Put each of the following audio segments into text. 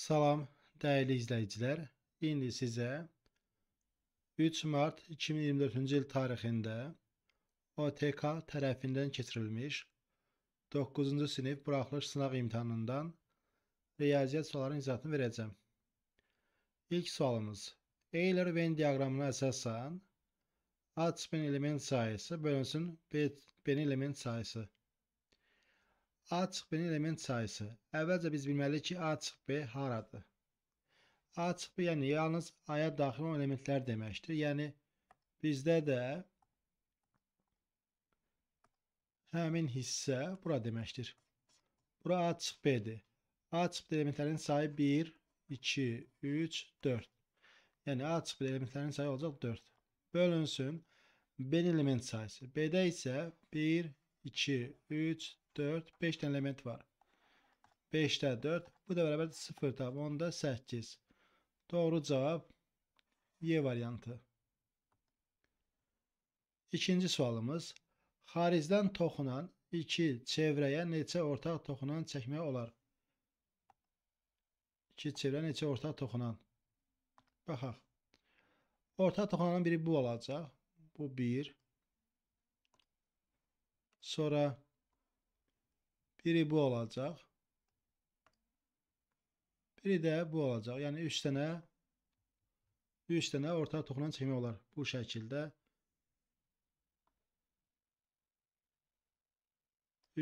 Salam, dəyərli izləyicilər. İndi sizə 3 mart 2024-cü il tarixində OTK tərəfindən keçirilmiş 9-cu sinif buraxılış sınaq imtahanından riyaziyyat suallarının izahatını verəcəm. İlk sualımız: Euler-Venn diaqramına əsasən A tipin element sayısı bölünsün B tipin element sayısı. A açıq B-nin element sayısı. Əvvəlcə biz bilməliyik ki, A açıq B haradır? A açıq B yəni yalnız A-ya daxil olan elementlər deməkdir. Yəni bizdə də həmin hissə bura deməkdir. Bura A açıq B-dir. A açıq B elementlərin sayı 1, 2, 3, 4. Yəni A açıq B elementlərin sayı olacaq 4. Bölünsün B-nin element sayısı. B-də isə 1, 2, 3, 4, 5 dənə element var. 5-də 4, bu da bərabərdir 0 tab, onda 8. Doğru cavab Y variantı. İkinci sualımız. Xaricdən toxunan 2 çevrəyə neçə ortaq toxunan çəkmək olar? 2 çevrə neçə ortaq toxunan? Baxaq. Ortaq toxunanın biri bu olacaq. Bu 1. Sonra Biri bu olacaq. Biri də bu olacaq. Yəni 3 dənə 3 dənə orta toxunan çəkmək olar bu şəkildə.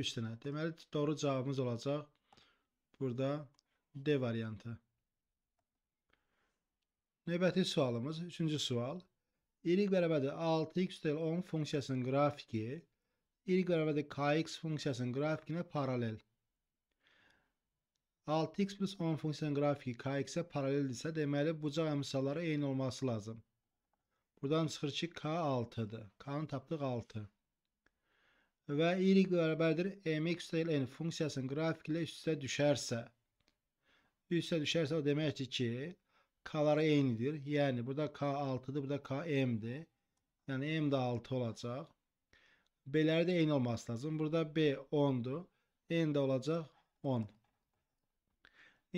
3 dənə. Deməli doğru cavabımız olacaq burada D variantı. Növbəti sualımız 3-cü sual. Y bərabərdir 6x 10 funksiyasının qrafiki İlk qərarda kx funksiyasının qrafikinə paralel. 6x plus 10 funksiyanın qrafiki kx-ə paraleldirsə, deməli bucaq əmsalları eyni olması lazım. Buradan çıxır ki, k 6-dır. K-nı tapdıq 6. Və y bərabərdir mx deyil n funksiyasının qrafiki ilə üst-üstə düşərsə, üst-üstə düşərsə o deməkdir ki, k-ları eynidir. Yəni burada k 6-dır, burada k m-dir. Yəni m də 6 olacaq. B'lərdə eyni olması lazım. Burada B 10-dur. N də olacaq 10.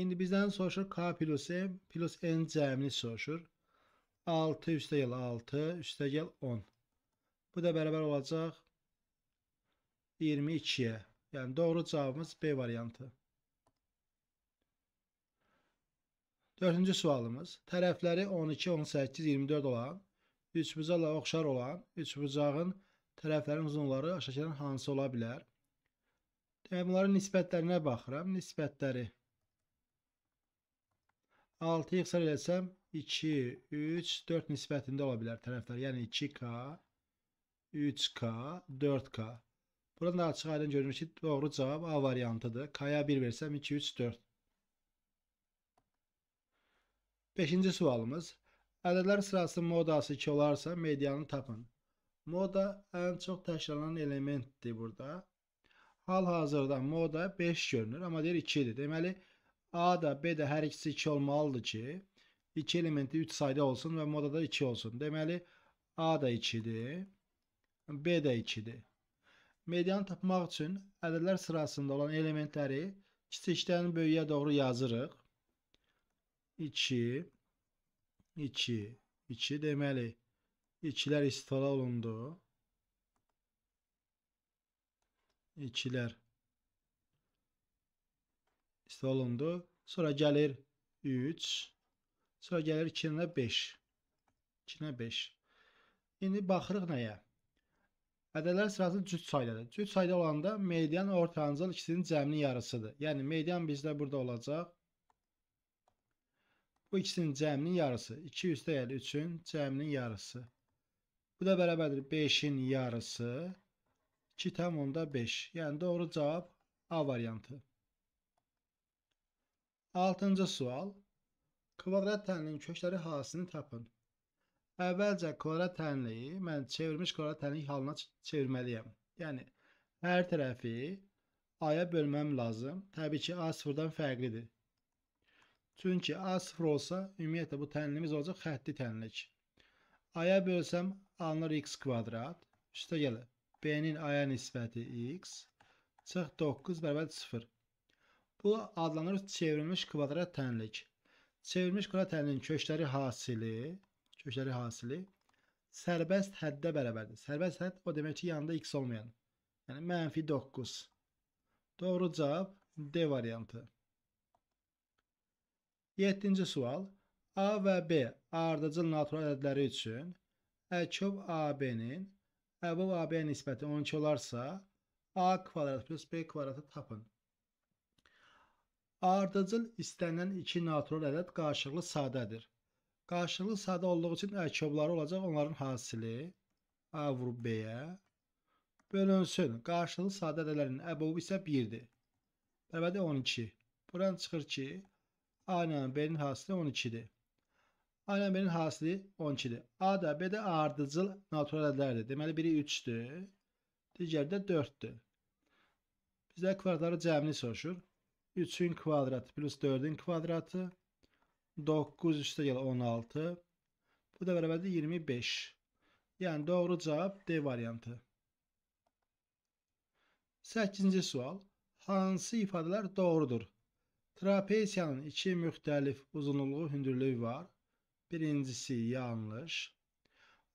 İndi bizdən soruşur K plus M plus N cəmini soruşur. 6 üstə gəl 6 üstə gəl 10. Bu da bərabər olacaq 22-yə. Yəni doğru cavabımız B variantı. Dördüncü sualımız. Tərəfləri 12, 18, 24 olan, üç bucaqla oxşar olan, üç bucağın 12, tərəflərin uzunluqları aşağıdan hansı ola bilər? Demək, bunların nisbətlərinə baxıram. Nisbətləri 6 yıxsar eləsəm 2, 3, 4 nisbətində ola bilər tərəflər. Yəni 2K, 3K, 4K. Buradan da açıq aydın görünür ki, doğru cavab A variantıdır. K-ya 1 versəm 2, 3, 4. Beşinci sualımız. Ədədlər sırası modası 2 olarsa medianı tapın. Moda ən çox təkrarlanan elementdir burada. Hal-hazırda moda 5 görünür, amma deyir 2-dir. Deməli, A da B də hər ikisi 2 olmalıdır ki, 2 elementi 3 sayda olsun və moda da 2 olsun. Deməli, A da 2-dir, B də 2-dir. Medianı tapmaq üçün ədədlər sırasında olan elementləri kiçikdən böyüyə doğru yazırıq. 2, 2, 2 deməli İçilər istala olundu. İçilər istala olundu. Sonra gəlir 3. Sonra gəlir 2-nə 5. 2-nə 5. İndi baxırıq nəyə? Ədədlər sırası cüt saydadır. Cüt sayda olanda median ortancıl ikisinin cəminin yarısıdır. Yəni median bizdə burada olacaq. Bu ikisinin cəminin yarısı. 2 üstə yəni 3-ün cəminin yarısı. Bu da bərabərdir 5-in yarısı 2,5. Yəni doğru cavab A variantı. 6-cı sual. Kvadrat tənliyin kökləri halasını tapın. Əvvəlcə kvadrat tənliyi mən çevirmiş kvadrat tənlik halına çevirməliyəm. Yəni hər tərəfi A-ya bölməm lazım. Təbii ki, A sıfırdan fərqlidir. Çünki A sıfır olsa, ümumiyyətlə bu tənlimiz olacaq xətti tənlik. A-ya bölsəm alınır x kvadrat. Üstə gəlir. B-nin A-ya nisbəti x. Çıx 9 bərabər 0. Bu adlanır çevrilmiş kvadrat tənlik. Çevrilmiş kvadrat tənliyin kökləri hasili, kökləri hasili sərbəst həddə bərabərdir. Sərbəst hədd o demək ki, yanında x olmayan. Yəni mənfi 9. Doğru cavab D variantı. 7-ci sual. A və B ardıcıl natural ədədləri üçün əkub AB-nin əbub AB-yə nisbəti 12 olarsa, A kvadrat plus B kvadratı tapın. Ardıcıl istənilən iki natural ədəd qarşılıqlı sadədir. Qarşılıqlı sadə olduğu üçün əkubları olacaq onların hasili A vurub B-yə bölünsün. Qarşılıqlı sadə ədədlərin əbubu isə 1-dir. Bərabərdir 12. Buran çıxır ki, A ilə B-nin hasili 12-dir. Aynen benim hasili 12-dir. A-da B-də ardıcıl natural ədlərdir. Deməli biri 3-dür, digəri də 4-dür. Bizdə kvadratları cəmini soruşur. 3-ün kvadratı plus 4-ün kvadratı 9 üstə gəl 16. Bu da bərabərdir 25. Yəni doğru cavab D variantı. 8-ci sual. Hansı ifadələr doğrudur? Trapesiyanın iki müxtəlif uzunluğu hündürlüyü var. Birincisi yanlış.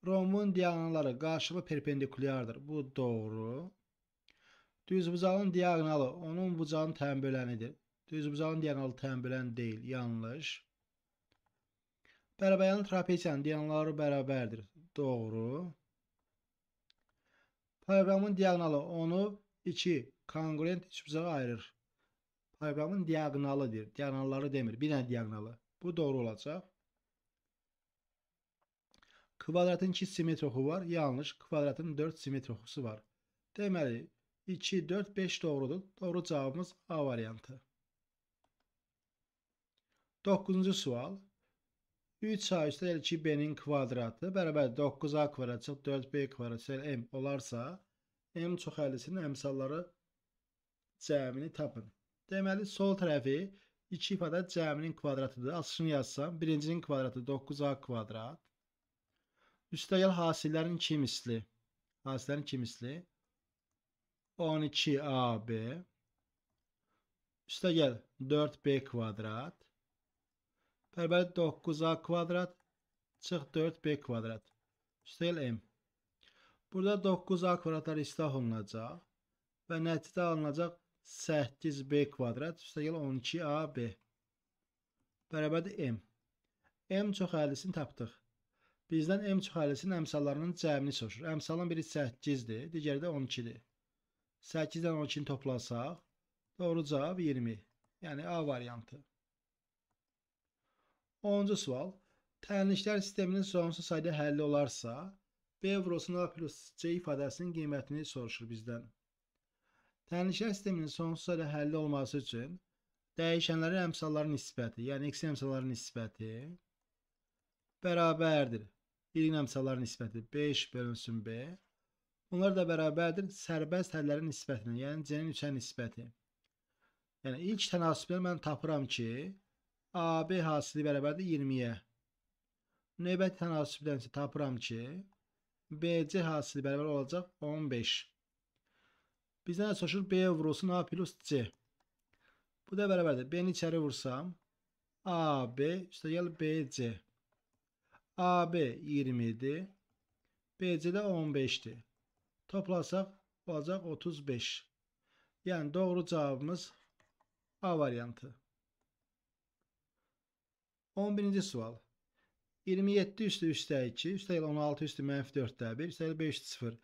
Romun diagonalları qarşılı perpendikulyardır. Bu doğru. Düz bucağın diagonalı onun bucağın tən bölənidir. Düz bucağın diagonalı tən bölən deyil. Yanlış. Bərabəryanlı trapeziyanın diagonalları bərabərdir. Doğru. Parabramın diagonalı onu iki kongruent üç bucağa ayırır. Parabramın diagonalıdır. Diagonalları demir. Bir dənə diagonalı. Bu doğru olacaq kvadratın 2 simmetr oxu var. Yanlış. Kvadratın 4 simmetr oxusu var. Deməli 2, 4, 5 doğrudur. Doğru cavabımız A variantı. 9-cu sual. 3A üstəl 2B-nin kvadratı bərabər 9A kvadrat çox 4B kvadrat üstəl M olarsa, M çoxəlisinin əmsalları cəmini tapın. Deməli, sol tərəfi 2 ifadət cəminin kvadratıdır. Açışını yazsam, birincinin kvadratı 9A kvadrat. Üstəyəl hasillərin iki misli. Hasillərin iki misli. 12AB üstəgəl 4B kvadrat bərabər 9A kvadrat çıx 4B kvadrat üstəgəl M. Burada 9A kvadratlar islah olunacaq və nəticə alınacaq 8B kvadrat üstəgəl 12AB bərabərdir M. M çox əhlisini tapdıq. Bizdən M çıxariləsinin əmsallarının cəmini soruşur. Əmsalın biri 8-dir, digəri də 12-dir. 8-dən 12-ni toplasaq, doğru cavab 20. Yəni A variantı. 10-cu sual. Tənliklər sisteminin sonsuz sayda həlli olarsa, B vurulsun A plus C ifadəsinin qiymətini soruşur bizdən. Tənliklər sisteminin sonsuz sayda həlli olması üçün dəyişənlərin əmsalların nisbəti, yəni x əmsalların nisbəti bərabərdir birinci əmsalların nisbəti 5 bölünsün B. Bunlar da bərabərdir sərbəst həllərin nisbətinə, yəni C-nin 3-ə nisbəti. Yəni ilk tənasüblər mən tapıram ki, AB hasili bərabərdir 20-yə. Növbəti tənasübdən isə tapıram ki, BC hasili bərabər olacaq 15. Bizdən nə soruşur? B vurulsun A plus C. Bu da bərabərdir. B-ni içəri vursam, AB üstə gəl BC. AB 20 idi. BC-də 15-dir. Toplasaq olacaq 35. Yəni doğru cavabımız A variantı. 11-ci sual. 27 üstü 3-də 2, üstəgəl 16 üstü mənfi 4-də 1, üstəgəl 5 0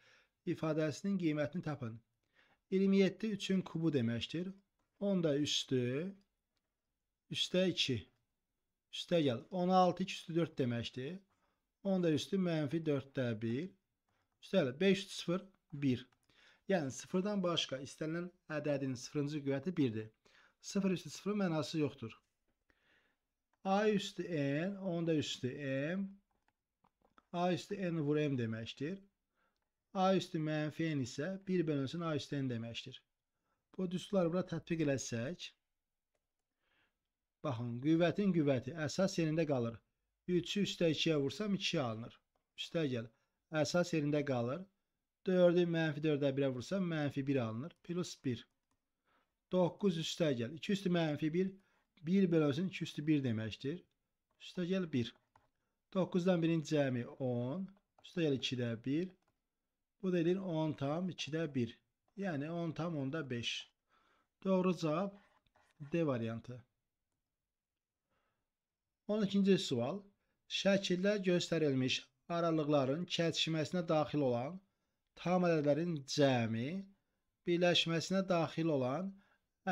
ifadəsinin qiymətini tapın. 27 3-ün kubu deməkdir. 10 da üstü, üstə 2 üstə gəl. 16 2 üstü 4 deməkdir. 10 da üstü mənfi 4-də 1. Üstəlik 5 0 1. Yəni 0-dan başqa istənilən ədədin 0-cı qüvvəti 1-dir. 0 üstü 0 mənası yoxdur. A üstü n, 10 da üstü m. A üstü n vur m deməkdir. A üstü mənfi n isə 1 bölünsün A üstü n deməkdir. Bu düsturları bura tətbiq eləsək, Baxın, qüvvətin qüvvəti əsas yerində qalır. 3-ü üstə 2-yə vursam 2 alınır. Üstə gəl. Əsas yerində qalır. 4-ü mənfi 4-ə 1-ə vursam mənfi 1 alınır. Plus 1. 9 üstə gəl. 2 üstü mənfi 1. 1 bölünsün 2 üstü 1 deməkdir. Üstə gəl 1. 9-dan 1-in cəmi 10. Üstə gəl 2-də 1. Bu da eləyir 10 tam 2-də 1. Yəni 10 tam 10-da 5. Doğru cavab D variantı. 12-ci sual. Şəkildə göstərilmiş aralıqların kəsişməsinə daxil olan tam ədədlərin cəmi birləşməsinə daxil olan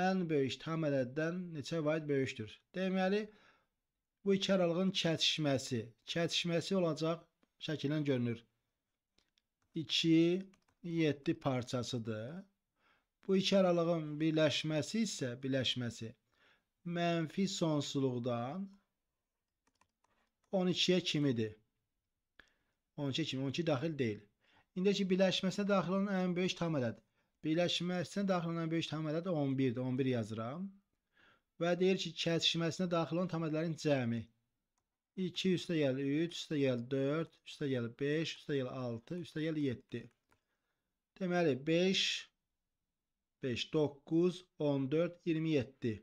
ən böyük tam ədəddən neçə vaxt böyükdür? Deməli, bu iki aralığın kəsişməsi, kəsişməsi olacaq şəkildən görünür. 2 7 parçasıdır. Bu iki aralığın birləşməsi isə birləşməsi mənfi sonsuzluqdan 12-yə kimidir. 12 kimi 12 daxil deyil. İndi ki birləşməsinə daxil olan ən böyük tam ədəd. Birləşməsinə daxil olan ən böyük tam ədəd 11-dir. 11 yazıram. Və deyir ki, kəsişməsinə daxil olan tam ədədlərin cəmi 2 üstə gəlir 3, üstə gəlir 4, üstə gəlir 5, üstə gəlir 6, üstə gəlir 7. Deməli 5 5 9 14 27.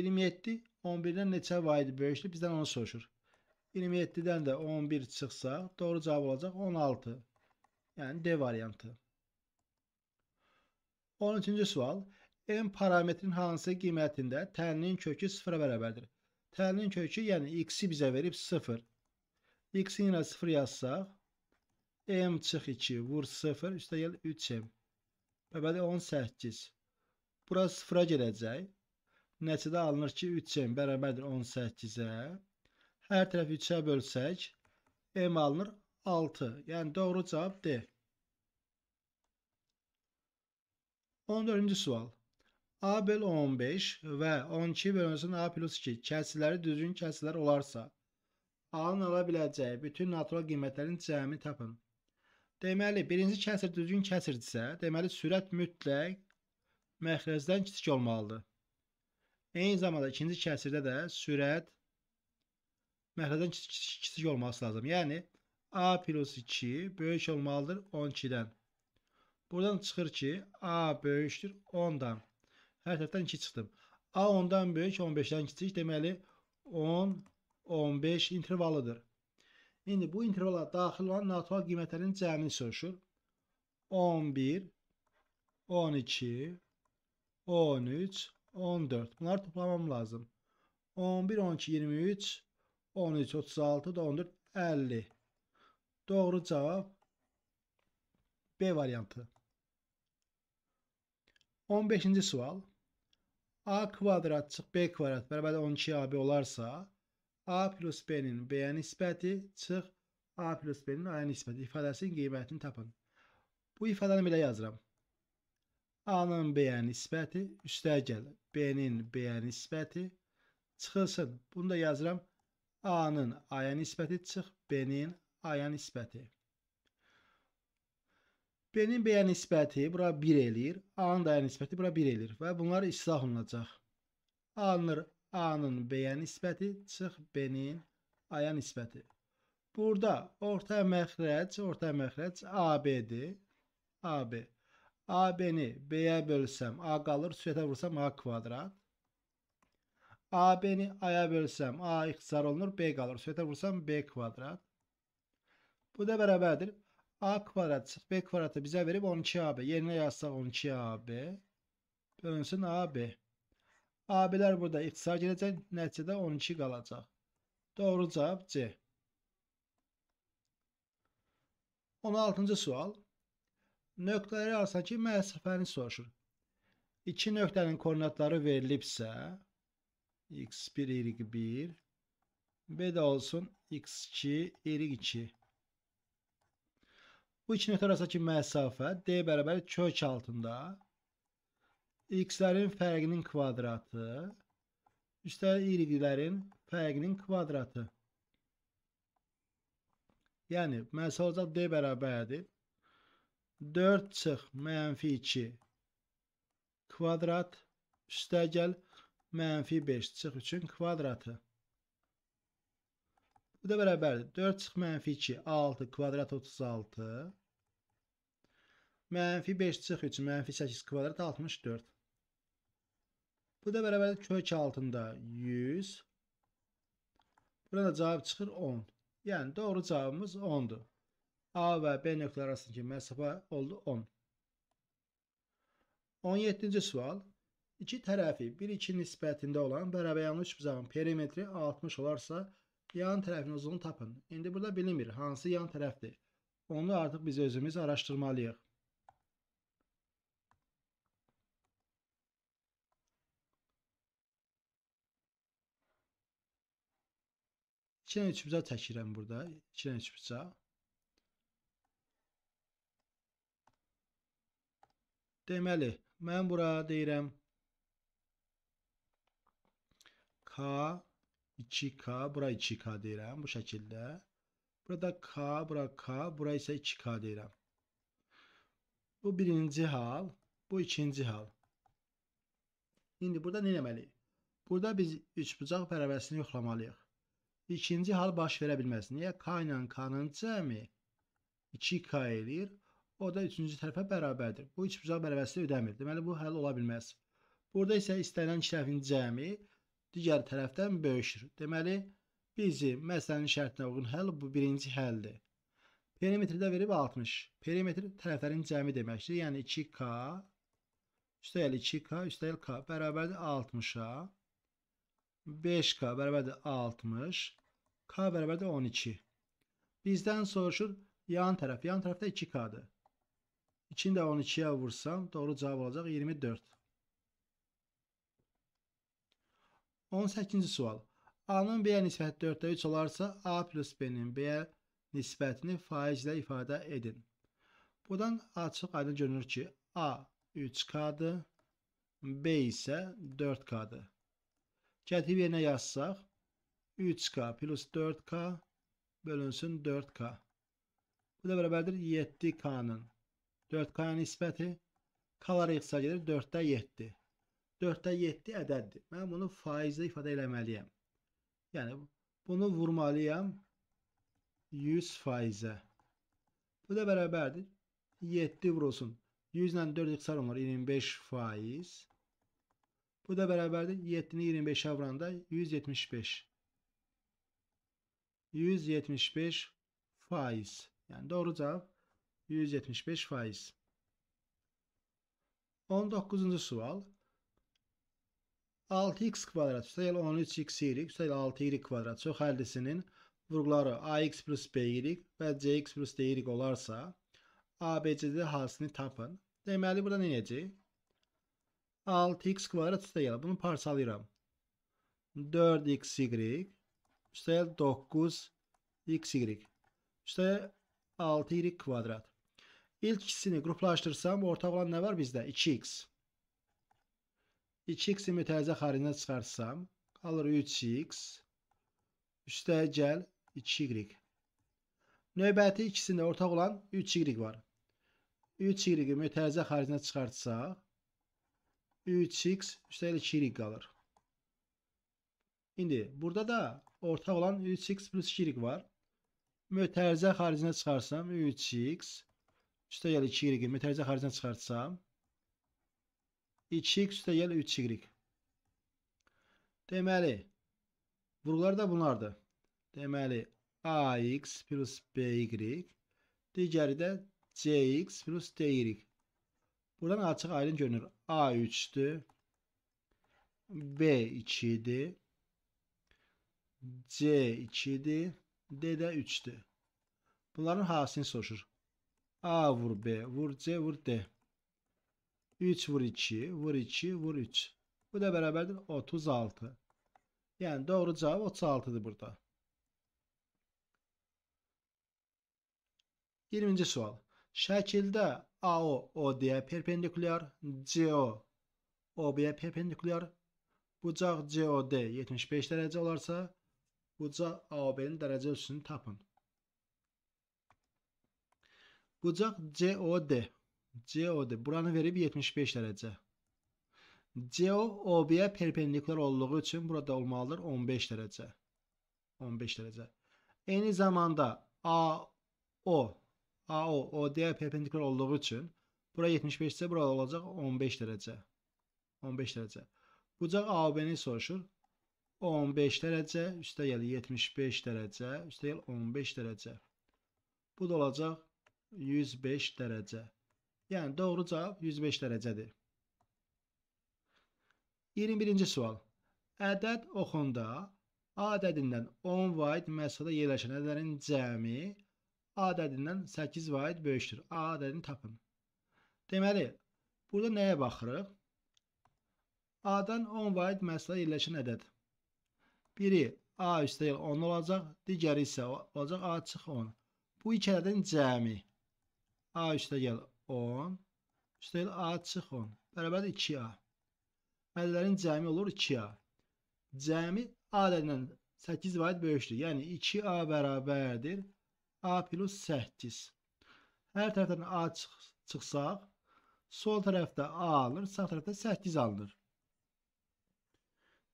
27 11-dən neçə vaid böyükdür? Bizdən onu soruşur. 27-dən də 11 çıxsa, doğru cavab olacaq 16. Yəni D variantı. 13-cü sual. M parametrin hansı qiymətində t'nin kökü 0-a bərabərdir? T'nin kökü, yəni x-i bizə verib 0. x-i yenə 0 yazsaq, m çıx 2 vur 0, üstə gəl 3m. Bəbəli 18. Bura 0-a gələcək. Nəticədə alınır ki, 3m bərabərdir 18-ə. Hər tərəfi 3-ə bölsək, M alınır 6. Yəni doğru cavab D. 14-cü sual. A böl 15 və 12 bölünsün A plus 2 kəsirləri düzgün kəsirlər olarsa, A-nın ala biləcəyi bütün natural qiymətlərin cəmi tapın. Deməli, birinci kəsir düzgün kəsirdirsə, deməli sürət mütləq məxrəcdən kiçik olmalıdır. Eyni zamanda ikinci kəsirdə də sürət Məhrəcdən kiçik olması lazım. Yəni A plus 2 böyük olmalıdır 12-dən. Buradan çıxır ki A böyükdür 10-dan. Hər tərəfdən 2 çıxdım. A 10-dan böyük, 15-dən kiçik. Deməli 10 15 intervalıdır. İndi bu intervala daxil olan natural qiymətlərin cəmini soruşur. 11 12 13 14. Bunları toplamam lazım. 11 12 23 13, 36, da 14, 50. Doğru cevap B variantı. 15-ci sual. A kvadrat çıx B kvadrat bərabər 12AB olarsa, A plus B-nin B-yə nisbəti çıx A plus B-nin A-yə nisbəti ifadəsinin qiymətini tapın. Bu ifadəni belə yazıram. A-nın B-yə nisbəti üstə gəl. B-nin B-yə nisbəti çıxılsın. Bunu da yazıram A-nın A-ya nisbəti çıx B-nin A-ya nisbəti. B-nin B-yə nisbəti bura 1 eləyir. A-nın da A-ya nisbəti bura 1 eləyir və bunlar islah olunacaq. A-nın A-nın B-yə nisbəti çıx B-nin A-ya nisbəti. Burada orta məxrəc, orta məxrəc AB-dir. AB. AB-ni B-yə bölsəm A qalır, sürətə vursam A kvadrat. AB-ni A-ya bölsəm A ixtisar olunur, B qalır. Söhbətə vursam B kvadrat. Bu da bərabərdir. A kvadrat B kvadratı bizə verib 12AB. Yerinə yazsaq 12AB bölünsün AB. AB-lər burada ixtisar gələcək, nəticədə 12 qalacaq. Doğru cavab C. 16-cı sual. Nöqtələri arasındakı məsafəni soruşur. İki nöqtənin koordinatları verilibsə, x1 erik 1 ve de olsun x2 erik 2. Bu iki nöqtə arasındakı məsafə d bərabər kök altında x-lərin fərqinin kvadratı üstəlik y-lərin fərqinin kvadratı. Yəni məsəl olacaq d bərabərdir. 4 çıx mənfi 2 kvadrat üstə gəl mənfi 5 çıx 3-ün kvadratı. Bu da bərabərdir. 4 çıx mənfi 2, 6 kvadrat 36. Mənfi 5 çıx 3, mənfi 8 kvadrat 64. Bu da bərabərdir kök altında 100. Burada cavab çıxır 10. Yəni doğru cavabımız 10-dur. A və B nöqtələri arasındakı məsafə oldu 10. 17-ci sual. İki tərəfi 1-2 nisbətində olan bərabəryanlı üçbucağın perimetri 60 olarsa, yan tərəfin uzunluğunu tapın. İndi burada bilinmir hansı yan tərəfdir. Onu artıq biz özümüz araşdırmalıyıq. İki dənə üçbucaq çəkirəm burada. İki dənə üçbucaq. Deməli, mən bura deyirəm K 2K, bura 2K deyirəm bu şəkildə. Burada K, bura K, bura isə 2K deyirəm. Bu birinci hal, bu ikinci hal. İndi burada nə eləməliyik? Burada biz üçbucaq bərabəsini yoxlamalıyıq. İkinci hal baş verə bilməz. Niyə? K ilə K-nın cəmi 2K eləyir. O da üçüncü tərəfə bərabərdir. Bu üçbucaq bərabəsini ödəmir. Deməli bu həll ola bilməz. Burada isə istənilən iki tərəfin cəmi 2 digər tərəfdən böyüşür. Deməli, bizim məsələnin şərtinə uyğun həll bu birinci həldir. Perimetrdə verib 60. Perimetr tərəflərin cəmi deməkdir. Yəni 2K üstəl 2K üstəl K bərabərdir 60-a. 5K bərabərdir 60. K bərabərdir 12. Bizdən soruşur yan tərəf. Yan tərəfdə 2K-dır. 2-ni də 12-yə vursam doğru cavab olacaq 24. 18-ci sual. A-nın B-yə nisbəti 4-də 3 olarsa, A plus B-nin B-yə nisbətini faizlə ifadə edin. Buradan açıq aydın görünür ki, A 3K-dır, B isə 4K-dır. Kətib yerinə yazsaq, 3K plus 4K bölünsün 4K. Bu da bərabərdir 7K-nın 4K-ya nisbəti. K-lar yığsa gedir 4-də 7. 4-də 7 ədəddir. Mən bunu faizlə ifadə eləməliyəm. Yəni, bunu vurmalıyam 100 faizə. Bu da bərabərdir. 7 vurulsun. 100 ilə 4 iqtisar olunur. 25 faiz. Bu da bərabərdir. 7-ni 25-ə vuranda 175. 175 faiz. Yəni, doğru cavab 175 faiz. 19-cu sual. 6x kvadrat üstəgəl 13xy üstəgəl 6y kvadrat çox həllisinin vurğuları ax plus by və cx plus dy olarsa ABCD həsini tapın. Deməli burada nə edəcək? 6x kvadrat üstəgəl bunu parçalayıram. 4xy üstəgəl 9xy üstəgəl 6y kvadrat. İlk ikisini qruplaşdırsam ortaq olan nə var bizdə? 2x. 2x-i mütərizə xaricinə çıxarsam, qalır 3x. Üstə gəl 2y. Növbəti ikisində ortaq olan 3y var. 3y-i mütərizə xaricinə çıxartsaq, 3x üstəlik 2y qalır. İndi burada da ortaq olan 3x plus 2y var. Mütərizə xaricinə çıxarsam 3x üstəlik 2y-i mütərizə xaricinə çıxartsam 2x üstəgəl 3y. Deməli, vurğular da bunlardır. Deməli, ax plus by, digəri də cx plus dy. Buradan açıq aydın görünür. A 3-dür. B 2-dir. C 2-dir. D də 3-dür. Bunların hansını soruşur? A vur B, vur C, vur D. 3 vur 2 vur 2 vur 3. Bu da bərabərdir 36. Yəni doğru cavab 36-dır burada. 20-ci sual. Şəkildə AO OD-yə perpendikulyar, CO OB-yə perpendikulyar, bucaq COD 75 dərəcə olarsa, bucaq AOB-nin dərəcə ölçüsünü tapın. Bucaq COD COD buranı verib 75 dərəcə. CO OB-yə perpendikulyar olduğu üçün burada olmalıdır 15 dərəcə. 15 dərəcə. Eyni zamanda AO AO OD-yə perpendikulyar olduğu üçün bura 75 isə burada olacaq 15 dərəcə. 15 dərəcə. Bucaq AOB-ni soruşur. 15 dərəcə üstəgəl 75 dərəcə üstəgəl 15 dərəcə. Bu da olacaq 105 dərəcə. Yəni doğru cavab 105 dərəcədir. 21-ci sual. Ədəd oxunda A ədədindən 10 vaid məsada yerləşən ədədlərin cəmi A ədədindən 8 vaid böyükdür. A ədədini tapın. Deməli, burada nəyə baxırıq? A-dan 10 vaid məsada yerləşən ədəd. Biri A üstəyil 10 olacaq, digəri isə olacaq A çıx 10. Bu iki ədədin cəmi A üstəyil 10. 10 üstəlik A çıx 10 bərabərdir 2A. Ədədlərin cəmi olur 2A. Cəmi A ədədindən 8 varid böyükdür. Yəni 2A bərabərdir A plus 8. Hər tərəfdən A çıx, çıxsaq, sol tərəfdə A alınır, sağ tərəfdə 8 alınır.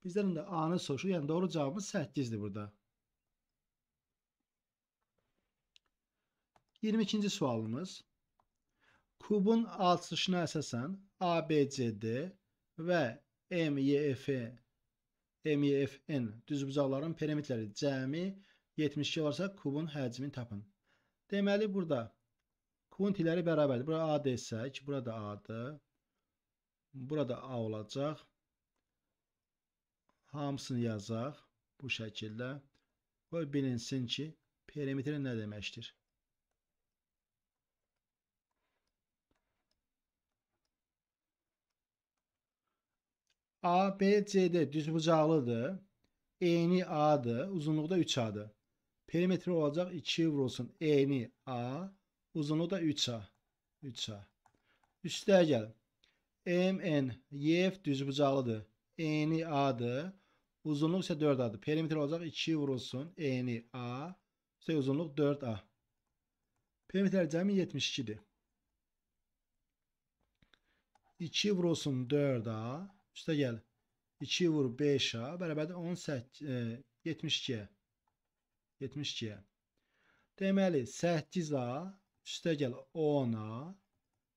Bizdən də A-nı soruşur, yəni doğru cavabımız 8-dir burada. 22-ci sualımız. Kubun alçışına əsasən ABCD və e, MYF e, MYFN düzbucaqların perimetrləri cəmi 72 olarsa kubun həcmini tapın. Deməli burada kubun tiləri bərabərdir. Bura A desək, burada A-dır. Burada A olacaq. Hamısını yazaq bu şəkildə. Qoy bilinsin ki, perimetr nə deməkdir? A, B, C'de düz bucağlıdır. Eni A'dı. Uzunluğu da 3A'dı. Perimetre olacak 2'ye vurulsun. Eni A. Uzunluğu da 3A. 3A. Üstler gel. M MN YF düz bucağlıdır. Eni A'dı. uzunluğu ise 4A'dı. Perimetre olacak 2'ye vurulsun. Eni A. İşte uzunluk 4A. Perimetre cami 72'dir. 2 vurulsun 4A. E, üstə gəl. 2 vur 5-ə bərabərdir 18 e, 72-yə. 72-yə. Deməli 8-a üstə gəl 10-a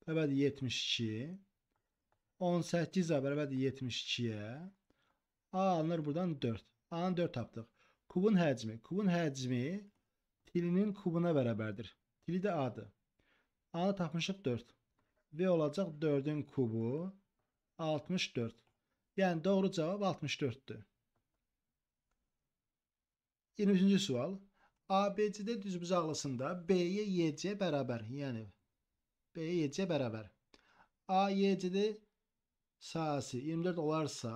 bərabərdir 72. 18-a bərabərdir 72-yə. A alınır buradan 4. A-nı 4 tapdıq. Kubun həcmi. Kubun həcmi tilinin kubuna bərabərdir. Tili də A-dır. A-nı tapmışıq 4. V olacaq 4-ün kubu 64. Yəni doğru cavab 64-dür. 23-cü sual. ABC-də düzbucaqlısında B-yə YC bərabər, yəni B-yə YC bərabər. AYC-də sahəsi 24 olarsa,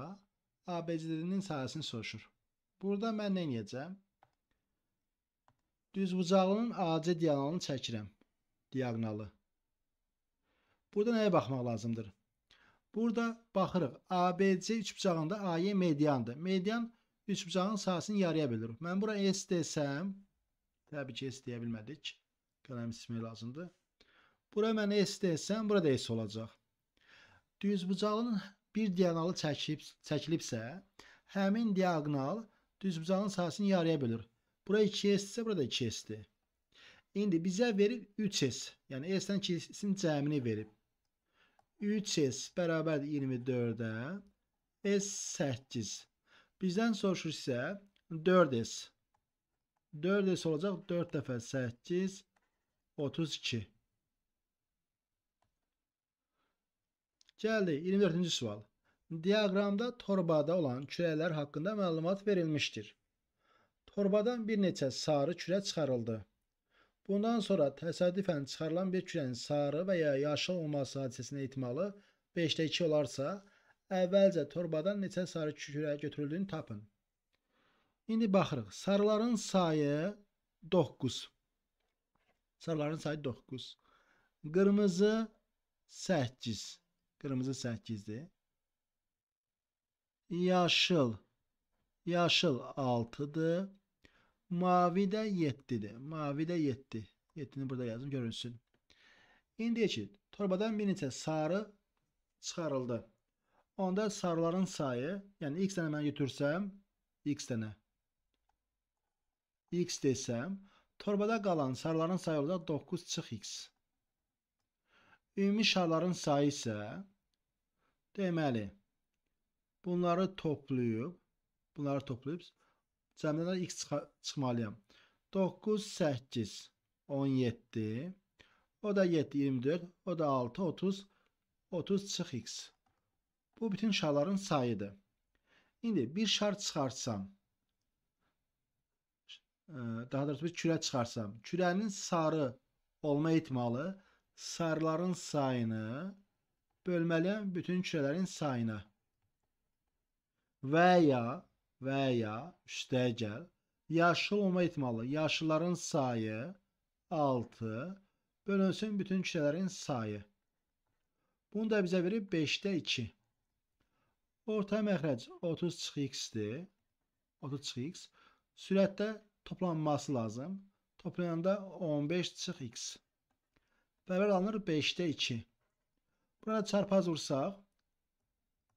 ABCD-nin sahəsini soruşur. Burada mən nə edəcəm? Düzbucaqlının AC diagonalını çəkirəm. Diagonalı. Burada nəyə baxmaq lazımdır? Burada baxırıq. ABC üçbucağında AY mediandır. Median üçbucağın sahəsini yarıya bölür. Mən bura S desəm, təbii ki, S deyə bilmədik. Qələm ismi lazımdır. Bura mən S desəm, bura da S olacaq. Düzbucağın bir diaqnalı çəkilib, çəkilibsə, həmin diaqnal düzbucağın sahəsini yarıya bölür. Bura 2S isə burada 2S-dir. İndi bizə verib 3S. Yəni S-dən 2S-in cəmini verib. 3s bərabər 24-ə e, s 8. Bizdən soruşur isə 4s. 4s olacaq 4 dəfə 8 32. Gəldik 24-cü sual. Diaqramda torbada olan kürələr haqqında məlumat verilmişdir. Torbadan bir neçə sarı kürə çıxarıldı. Bundan sonra təsadüfən çıxarılan bir kürənin sarı və ya yaşıl olması hadisəsinə ehtimalı 5-də 2 olarsa, əvvəlcə torbadan neçə sarı kürə götürüldüyünü tapın. İndi baxırıq. Sarıların sayı 9. Sarıların sayı 9. Qırmızı 8. Qırmızı 8-dir. Yaşıl. Yaşıl 6-dır. Mavi də 7-dir. Mavi də 7. 7-ni burada yazdım görünsün. İndi deyək ki, torbadan bir neçə sarı çıxarıldı. Onda sarıların sayı, yəni x dənə mən götürsəm, x dənə x desəm, torbada qalan sarıların sayı olacaq 9 çıx x. Ümumi şarların sayı isə deməli bunları toplayıb, bunları toplayıb Cəmlədən x çıx çıxmalıyam. 9, 8, 17, o da 7, 24, o da 6, 30, 30 çıx x. Bu bütün şarların sayıdır. İndi bir şar çıxarsam, e, daha doğrusu bir kürə çıxarsam, kürənin sarı olma ehtimalı sarıların sayını bölməliyəm bütün kürələrin sayına. Və ya və ya üstəgəl yaşıl olma ehtimalı yaşılların sayı 6 bölünsün bütün küçələrin sayı. Bunu da bizə verib 5-də 2. Orta məxrəc 30 x-dir. 30 x. Sürətdə toplanması lazım. Toplayanda 15 x. Bərabər alınır 5-də 2. Buna çarpaz vursaq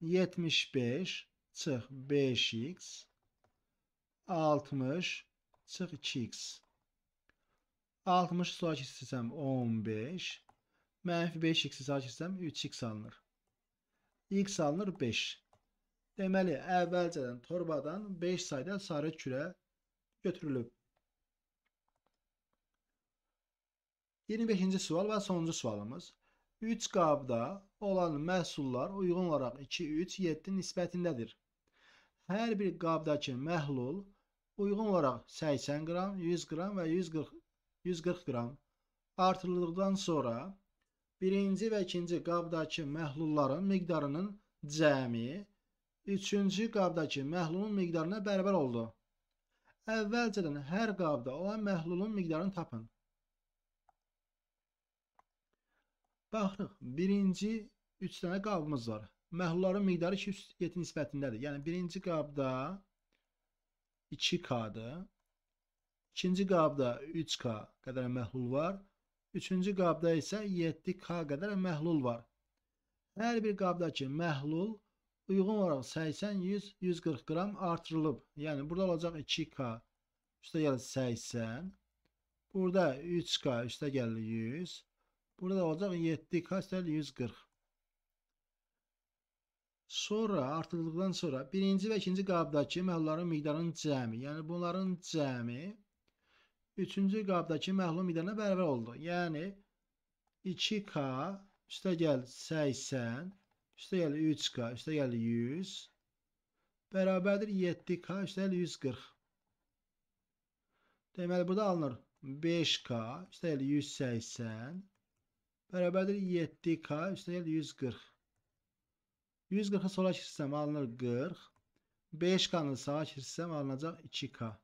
75 çıx 5x 60 çıx 2x 60 sual keçsəm 15 mənfi 5x-i sual keçsəm 3x alınır x alınır 5 deməli əvvəlcədən torbadan 5 sayda sarı kürə götürülüb 25-ci sual və sonuncu sualımız 3 qabda olan məhsullar uyğun olaraq 2, 3, 7 nisbətindədir. Hər bir qabdakı məhlul uyğun olaraq 80 qram, 100 qram və 140 140 qram artırıldıqdan sonra birinci və ikinci qabdakı məhlulların miqdarının cəmi üçüncü qabdakı məhlulun miqdarına bərabər oldu. Əvvəlcədən hər qabda olan məhlulun miqdarını tapın. Baxırıq, birinci 3 dənə qabımız var məhlulların miqdarı 207 nisbətindədir. Yəni birinci qabda 2K-dır. İkinci qabda 3K qədər məhlul var. Üçüncü qabda isə 7K qədər məhlul var. Hər bir qabdakı məhlul uyğun olaraq 80-100-140 qram artırılıb. Yəni burada olacaq 2K üstə gəlir 80. Burada 3K üstə gəlir 100. Burada olacaq 7K üstə gəlir 140. Sonra artırıldıqdan sonra birinci və ikinci qabdakı məhlulların miqdarının cəmi, yəni bunların cəmi üçüncü qabdakı məhlul miqdarına bərabər oldu. Yəni 2K üstəgəl 80 üstəgəl 3K üstəgəl 100 bərabərdir 7K üstəgəl 140. Deməli burada alınır 5K üstəgəl 180 bərabərdir 7K üstəgəl 140. 140-ı sola keçirsəm alınır 40. 5K-nı sağa keçirsəm alınacaq 2K.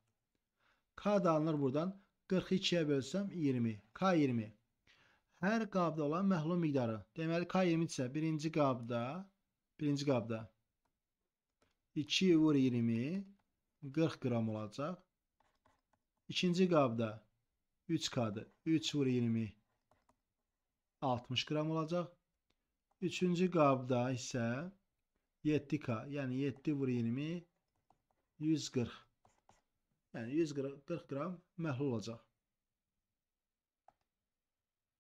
K da alınır buradan. 40-ı 2-yə bölsəm 20. K 20. Hər qabda olan məhlum miqdarı. Deməli K 20 isə birinci qabda birinci qabda 2 vur 20 40 qram olacaq. İkinci qabda 3K-dır. 3 vur 20 60 qram olacaq. Üçüncü qabda isə 7K yani 7 vur 20 140 yəni 140 40 qram məhlul olacaq.